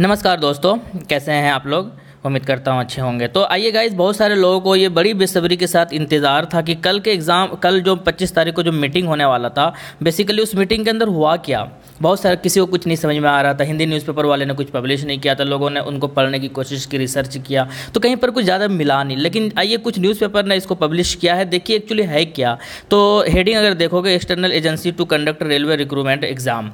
नमस्कार दोस्तों कैसे हैं आप लोग उम्मीद करता हूँ अच्छे होंगे तो आइए गाइज बहुत सारे लोगों को ये बड़ी बेसब्री के साथ इंतज़ार था कि कल के एग्ज़ाम कल जो 25 तारीख को जो मीटिंग होने वाला था बेसिकली उस मीटिंग के अंदर हुआ क्या बहुत सारा किसी को कुछ नहीं समझ में आ रहा था हिंदी न्यूज़पेपर वाले ने कुछ पब्लिश नहीं किया था लोगों ने उनको पढ़ने की कोशिश की रिसर्च किया तो कहीं पर कुछ ज़्यादा मिला नहीं लेकिन आइए कुछ न्यूज़पेपर ने इसको पब्लिश किया है देखिए एक्चुअली है क्या तो हेडिंग अगर देखोगे external agency to conduct railway recruitment exam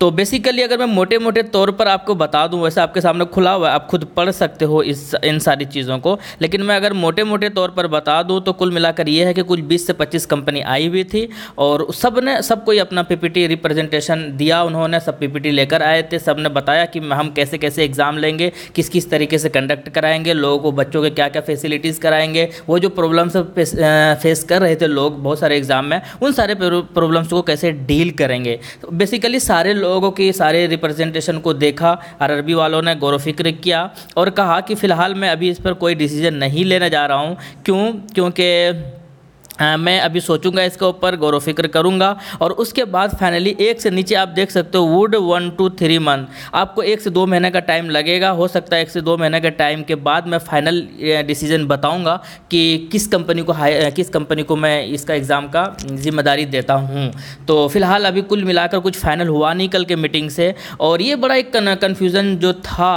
तो बेसिकली अगर मैं मोटे मोटे तौर पर आपको बता दूं वैसे आपके सामने खुला हुआ है आप खुद पढ़ सकते हो इस इन सारी चीज़ों को लेकिन मैं अगर मोटे मोटे तौर पर बता दूं तो कुल मिलाकर यह है कि कुछ 20 से 25 कंपनी आई हुई थी और सब ने सब कोई अपना पीपीटी रिप्रेजेंटेशन दिया उन्होंने सब पीपीटी लेकर आए थे सब ने बताया कि हम कैसे कैसे एग्ज़ाम लेंगे किस किस तरीके से कंडक्ट कराएंगे लोगों को बच्चों के क्या क्या फैसिलिटीज़ कराएंगे वो जो प्रॉब्लम्स फेस कर रहे थे लोग बहुत सारे एग्ज़ाम में उन सारे प्रॉब्लम्स को कैसे डील करेंगे तो बेसिकली सारे लोगों के सारे रिप्रेजेंटेशन को देखा अरबी वालों ने गौर फिक्र किया और कहा कि फ़िलहाल मैं अभी इस पर कोई डिसीज़न नहीं लेने जा रहा हूँ क्यों क्योंकि आ, मैं अभी सोचूंगा इसके ऊपर गौर फिक्र करूंगा और उसके बाद फाइनली एक से नीचे आप देख सकते हो would one two three month आपको एक से दो महीने का टाइम लगेगा हो सकता है एक से दो महीने के टाइम के बाद मैं फाइनल डिसीजन बताऊंगा कि किस कंपनी को हाई किस कंपनी को मैं इसका एग्ज़ाम का जिम्मेदारी देता हूँ तो फिलहाल अभी कुल मिलाकर कुछ फाइनल हुआ नहीं कल के मीटिंग से और ये बड़ा एक कन्फ्यूज़न जो था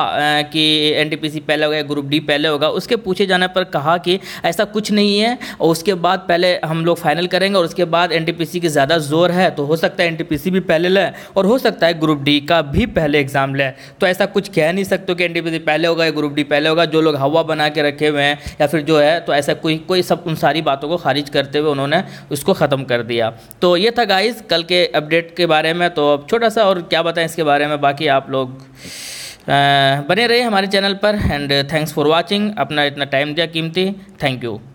कि एन पहले होगा ग्रुप डी पहले होगा उसके पूछे जाने पर कहा कि ऐसा कुछ नहीं है और उसके बाद पहले हम लोग फाइनल करेंगे और उसके बाद एन की ज़्यादा जोर है तो हो सकता है एन भी पहले लें और हो सकता है ग्रुप डी का भी पहले एग्ज़ाम लें तो ऐसा कुछ कह नहीं सकते कि एन पहले होगा या ग्रुप डी पहले होगा जो लोग हवा बना के रखे हुए हैं या फिर जो है तो ऐसा कोई कोई सब उन सारी बातों को खारिज करते हुए उन्होंने उसको ख़त्म कर दिया तो ये था गाइस कल के अपडेट के बारे में तो अब छोटा सा और क्या बताएं इसके बारे में बाकी आप लोग बने रहे हमारे चैनल पर एंड थैंक्स फॉर वाचिंग अपना इतना टाइम दिया कीमती थैंक यू